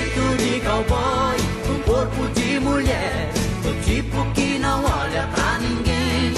jeito de cowboy, um corpo de mulher, do tipo que não olha pra ninguém.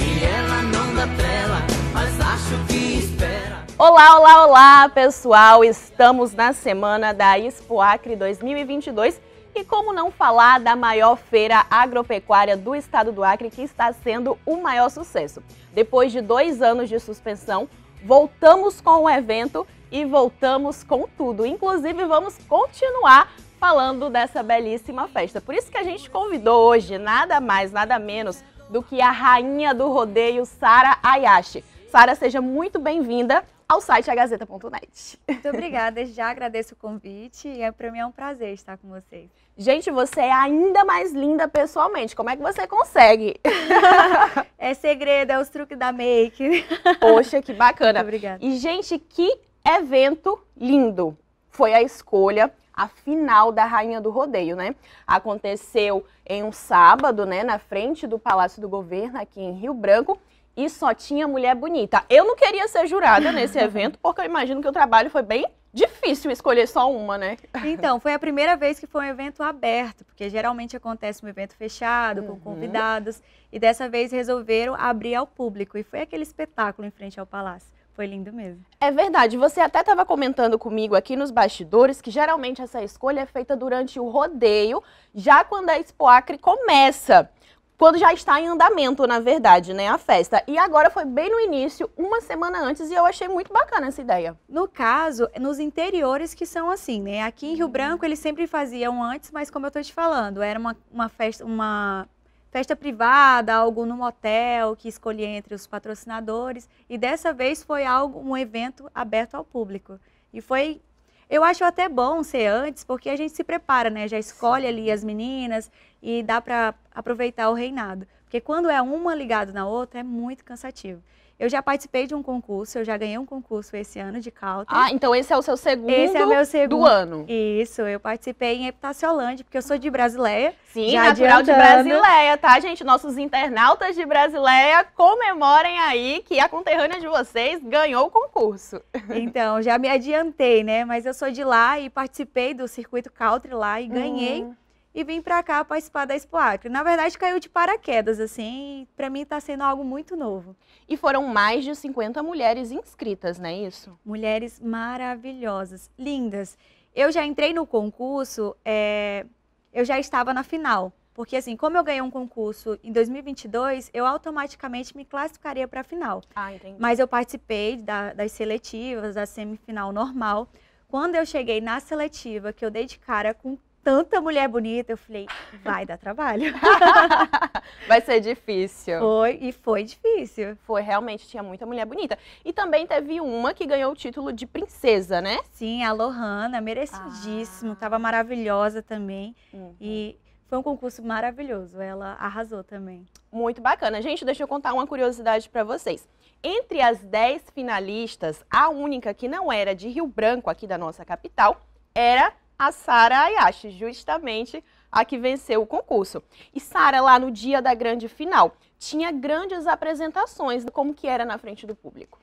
E ela não dá trela, mas acho que espera. Olá, olá, olá, pessoal! Estamos na semana da Expo Acre 2022. E como não falar da maior feira agropecuária do estado do Acre, que está sendo o maior sucesso. Depois de dois anos de suspensão, voltamos com o evento e voltamos com tudo. Inclusive, vamos continuar falando dessa belíssima festa. Por isso que a gente convidou hoje nada mais, nada menos do que a rainha do rodeio, Sara Ayashi. Sara, seja muito bem-vinda ao site agazeta.net. Muito obrigada, já agradeço o convite e é, para mim é um prazer estar com vocês. Gente, você é ainda mais linda pessoalmente, como é que você consegue? é segredo, é os truques da make. Poxa, que bacana. Muito obrigada. E gente, que Evento lindo foi a escolha a final da Rainha do Rodeio, né? Aconteceu em um sábado, né, na frente do Palácio do Governo aqui em Rio Branco, e só tinha mulher bonita. Eu não queria ser jurada nesse evento, porque eu imagino que o trabalho foi bem difícil escolher só uma, né? Então, foi a primeira vez que foi um evento aberto, porque geralmente acontece um evento fechado, com uhum. convidados, e dessa vez resolveram abrir ao público, e foi aquele espetáculo em frente ao palácio. Foi lindo mesmo. É verdade. Você até estava comentando comigo aqui nos bastidores que geralmente essa escolha é feita durante o rodeio, já quando a Expo Acre começa. Quando já está em andamento, na verdade, né, a festa. E agora foi bem no início, uma semana antes, e eu achei muito bacana essa ideia. No caso, nos interiores que são assim, né? Aqui em Rio uhum. Branco eles sempre faziam antes, mas como eu estou te falando, era uma, uma festa, uma festa privada, algo no motel que escolhi entre os patrocinadores. E dessa vez foi algo, um evento aberto ao público. E foi. Eu acho até bom ser antes, porque a gente se prepara, né? Já escolhe ali as meninas e dá para aproveitar o reinado. Porque quando é uma ligada na outra, é muito cansativo. Eu já participei de um concurso, eu já ganhei um concurso esse ano de Calter. Ah, então esse é o seu segundo, esse é meu segundo do ano. Isso, eu participei em Epitaciolândia, porque eu sou de Brasileia. Sim, já natural de Brasileia, tá, gente? Nossos internautas de Brasileia, comemorem aí que a conterrânea de vocês ganhou o concurso. Então, já me adiantei, né? Mas eu sou de lá e participei do circuito Calter lá e ganhei. Uhum e vim para cá participar da Expo Acre. Na verdade, caiu de paraquedas, assim, para mim está sendo algo muito novo. E foram mais de 50 mulheres inscritas, não é isso? Mulheres maravilhosas, lindas. Eu já entrei no concurso, é... eu já estava na final. Porque, assim, como eu ganhei um concurso em 2022, eu automaticamente me classificaria para a final. Ah, entendi. Mas eu participei da, das seletivas, da semifinal normal. Quando eu cheguei na seletiva, que eu dei de cara com tanta mulher bonita, eu falei, vai dar trabalho. vai ser difícil. Foi, e foi difícil. Foi, realmente, tinha muita mulher bonita. E também teve uma que ganhou o título de princesa, né? Sim, a Lohana, merecidíssimo, ah. tava maravilhosa também. Uhum. E foi um concurso maravilhoso, ela arrasou também. Muito bacana. Gente, deixa eu contar uma curiosidade para vocês. Entre as 10 finalistas, a única que não era de Rio Branco, aqui da nossa capital, era a Sara Ayashi, justamente a que venceu o concurso. E Sara, lá no dia da grande final, tinha grandes apresentações de como que era na frente do público.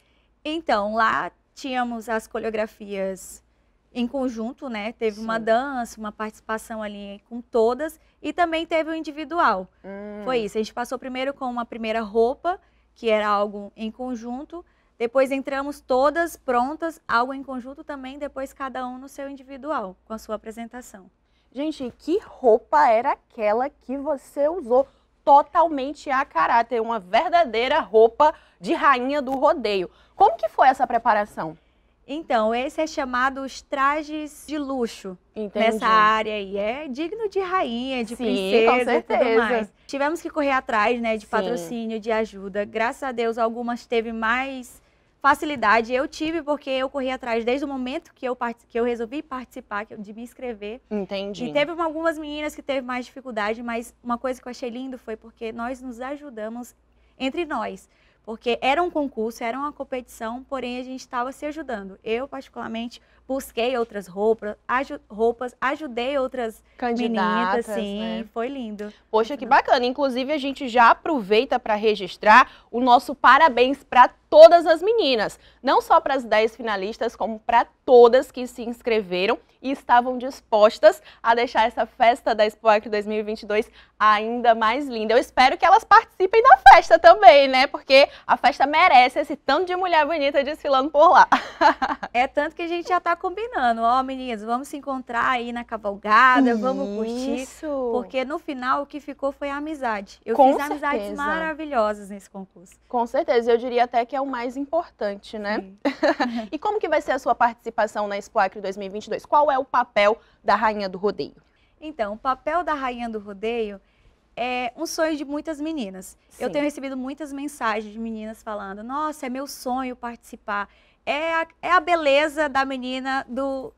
Então, lá tínhamos as coreografias em conjunto, né? Teve Sim. uma dança, uma participação ali com todas e também teve o individual. Hum. Foi isso. A gente passou primeiro com uma primeira roupa, que era algo em conjunto. Depois entramos todas prontas, algo em conjunto também, depois cada um no seu individual, com a sua apresentação. Gente, que roupa era aquela que você usou? Totalmente a caráter, uma verdadeira roupa de rainha do rodeio. Como que foi essa preparação? Então, esse é chamado os trajes de luxo Entendi. nessa área e É digno de rainha, de Sim, princesa com certeza. e tudo mais. Tivemos que correr atrás, né, de Sim. patrocínio, de ajuda. Graças a Deus, algumas teve mais facilidade eu tive porque eu corri atrás desde o momento que eu, que eu resolvi participar, de me inscrever. Entendi. E teve algumas meninas que teve mais dificuldade, mas uma coisa que eu achei lindo foi porque nós nos ajudamos entre nós. Porque era um concurso, era uma competição, porém a gente estava se ajudando. Eu, particularmente, busquei outras roupas, aj roupas ajudei outras Candidatas, meninas, sim, né? foi lindo. Poxa, que bacana. Inclusive, a gente já aproveita para registrar o nosso parabéns para todas as meninas, não só para as 10 finalistas, como para todas que se inscreveram e estavam dispostas a deixar essa festa da Expo Acre 2022 ainda mais linda. Eu espero que elas participem da festa também, né? Porque a festa merece esse tanto de mulher bonita desfilando por lá. É tanto que a gente já está combinando, ó, oh, meninas, vamos se encontrar aí na cavalgada, Isso. vamos curtir, porque no final o que ficou foi a amizade. Eu Com fiz certeza. amizades maravilhosas nesse concurso. Com certeza, eu diria até que é o mais importante, né? e como que vai ser a sua participação na Expo 2022? Qual é o papel da Rainha do Rodeio? Então, o papel da Rainha do Rodeio é um sonho de muitas meninas. Sim. Eu tenho recebido muitas mensagens de meninas falando: nossa, é meu sonho participar. É a, é a beleza da menina do.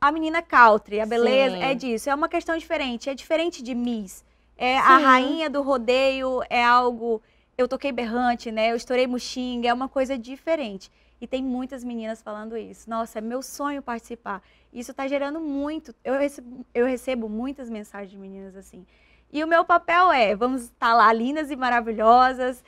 A menina country, a beleza Sim. é disso. É uma questão diferente, é diferente de Miss. É a rainha do rodeio, é algo eu toquei berrante, né? Eu estourei moxinga, é uma coisa diferente. E tem muitas meninas falando isso. Nossa, é meu sonho participar. Isso está gerando muito. Eu recebo, eu recebo muitas mensagens de meninas assim. E o meu papel é, vamos estar tá lá lindas e maravilhosas,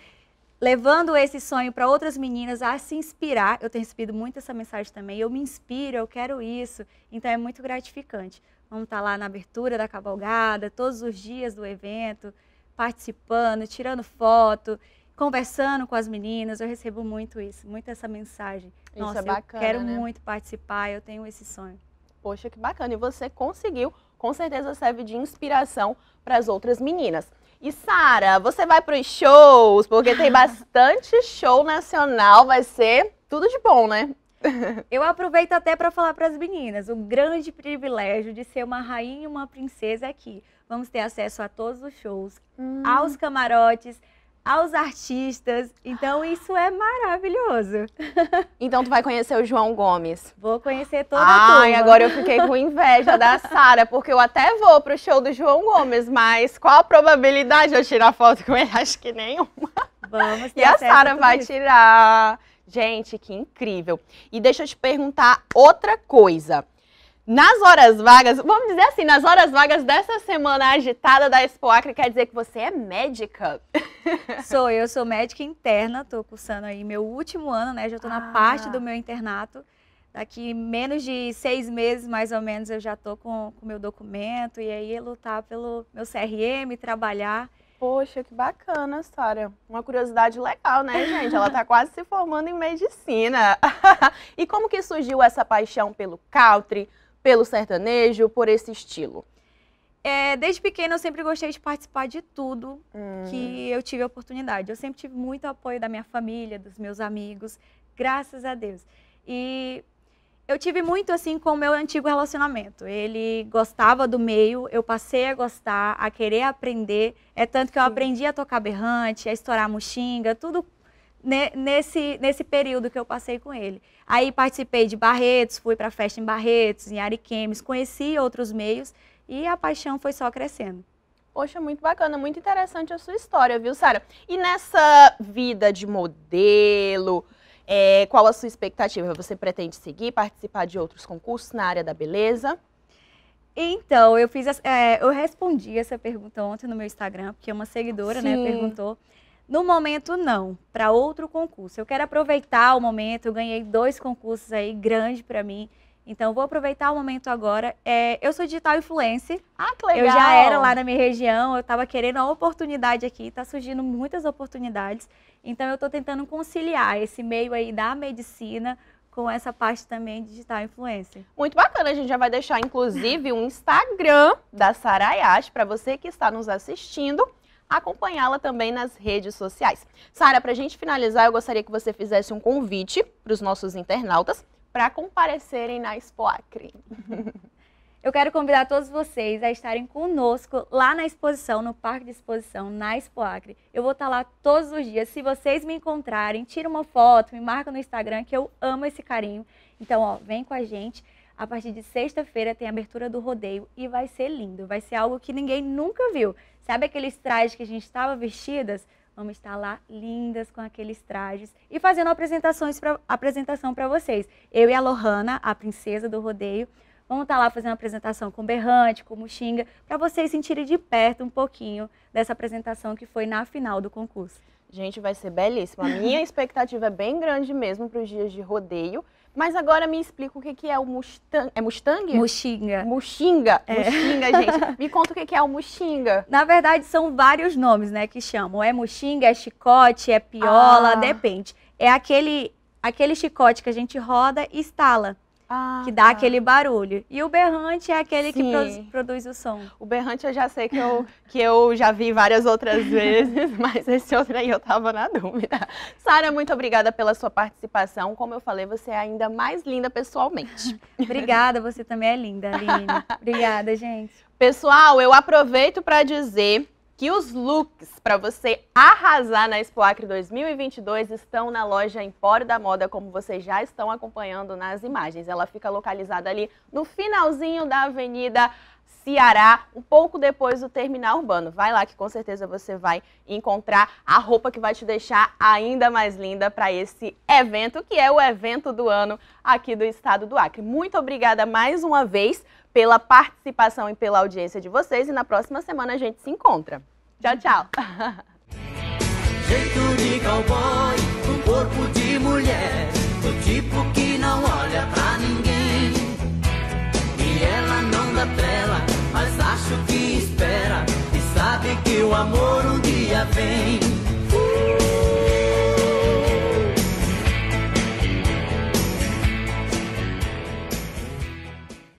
levando esse sonho para outras meninas a se inspirar. Eu tenho recebido muito essa mensagem também. Eu me inspiro, eu quero isso. Então é muito gratificante. Vamos estar tá lá na abertura da cavalgada, todos os dias do evento participando, tirando foto, conversando com as meninas. Eu recebo muito isso, muito essa mensagem. Isso é Nossa, é bacana, eu quero né? muito participar, eu tenho esse sonho. Poxa, que bacana. E você conseguiu, com certeza serve de inspiração para as outras meninas. E Sara, você vai para os shows, porque tem bastante show nacional, vai ser tudo de bom, né? Eu aproveito até para falar para as meninas, o grande privilégio de ser uma rainha e uma princesa aqui vamos ter acesso a todos os shows, hum. aos camarotes, aos artistas. Então isso é maravilhoso. Então tu vai conhecer o João Gomes. Vou conhecer toda Ai, a turma. Ai, agora eu fiquei com inveja da Sara, porque eu até vou pro show do João Gomes, mas qual a probabilidade de eu tirar foto com ele? Acho que nenhuma. Vamos. E a Sara vai isso. tirar. Gente, que incrível. E deixa eu te perguntar outra coisa. Nas horas vagas, vamos dizer assim, nas horas vagas dessa semana agitada da Expo Acre, quer dizer que você é médica? Sou, eu sou médica interna, estou cursando aí meu último ano, né? Já estou ah. na parte do ah. meu internato. Daqui menos de seis meses, mais ou menos, eu já estou com o meu documento e aí é lutar pelo meu CRM, trabalhar. Poxa, que bacana a história. Uma curiosidade legal, né, gente? Ela está quase se formando em medicina. e como que surgiu essa paixão pelo country, pelo sertanejo, por esse estilo? É, desde pequena eu sempre gostei de participar de tudo hum. que eu tive oportunidade. Eu sempre tive muito apoio da minha família, dos meus amigos, graças a Deus. E eu tive muito assim com o meu antigo relacionamento. Ele gostava do meio, eu passei a gostar, a querer aprender. É tanto que eu Sim. aprendi a tocar berrante, a estourar moxinga, tudo nesse, nesse período que eu passei com ele. Aí participei de Barretos, fui para festa em Barretos, em Ariquemes, conheci outros meios e a paixão foi só crescendo. Poxa, muito bacana, muito interessante a sua história, viu, Sara? E nessa vida de modelo, é, qual a sua expectativa? Você pretende seguir, participar de outros concursos na área da beleza? Então, eu fiz, é, eu respondi essa pergunta ontem no meu Instagram, porque uma seguidora, né, perguntou. No momento, não, para outro concurso. Eu quero aproveitar o momento, eu ganhei dois concursos aí grande para mim. Então, vou aproveitar o momento agora. É, eu sou digital influencer. Ah, que legal! Eu já era lá na minha região, eu estava querendo a oportunidade aqui, está surgindo muitas oportunidades. Então, eu estou tentando conciliar esse meio aí da medicina com essa parte também digital influencer. Muito bacana, a gente já vai deixar inclusive um Instagram da Sarayash para você que está nos assistindo acompanhá-la também nas redes sociais. Sara, para a gente finalizar, eu gostaria que você fizesse um convite para os nossos internautas para comparecerem na Expo Acre. Eu quero convidar todos vocês a estarem conosco lá na exposição, no Parque de Exposição, na Expo Acre. Eu vou estar tá lá todos os dias. Se vocês me encontrarem, tira uma foto, me marca no Instagram, que eu amo esse carinho. Então, ó, vem com a gente. A partir de sexta-feira tem a abertura do rodeio e vai ser lindo, vai ser algo que ninguém nunca viu. Sabe aqueles trajes que a gente estava vestidas? Vamos estar lá lindas com aqueles trajes e fazendo apresentações pra, apresentação para vocês. Eu e a Lohana, a princesa do rodeio, vamos estar lá fazendo apresentação com Berrante, com Muxinga, para vocês sentirem de perto um pouquinho dessa apresentação que foi na final do concurso. Gente, vai ser belíssimo. A minha expectativa é bem grande mesmo para os dias de rodeio. Mas agora me explica o que, que é o Mustang. É Mustang? Muxinga. Muxinga. É. Muxinga, gente. Me conta o que, que é o Muxinga. Na verdade, são vários nomes, né, que chamam. É Muxinga, é chicote, é piola, ah. depende. É aquele, aquele chicote que a gente roda e estala. Ah, que dá tá. aquele barulho. E o berrante é aquele Sim. que produz, produz, o som. O berrante eu já sei que eu, que eu já vi várias outras vezes, mas esse outro aí eu tava na dúvida. Sara, muito obrigada pela sua participação. Como eu falei, você é ainda mais linda pessoalmente. obrigada, você também é linda, Aline. obrigada, gente. Pessoal, eu aproveito para dizer que os looks para você arrasar na Expo Acre 2022 estão na loja Empório da Moda, como vocês já estão acompanhando nas imagens. Ela fica localizada ali no finalzinho da Avenida Ceará, um pouco depois do terminal urbano. Vai lá que com certeza você vai encontrar a roupa que vai te deixar ainda mais linda para esse evento, que é o evento do ano aqui do estado do Acre. Muito obrigada mais uma vez pela participação e pela audiência de vocês. E na próxima semana a gente se encontra. Tchau, tchau.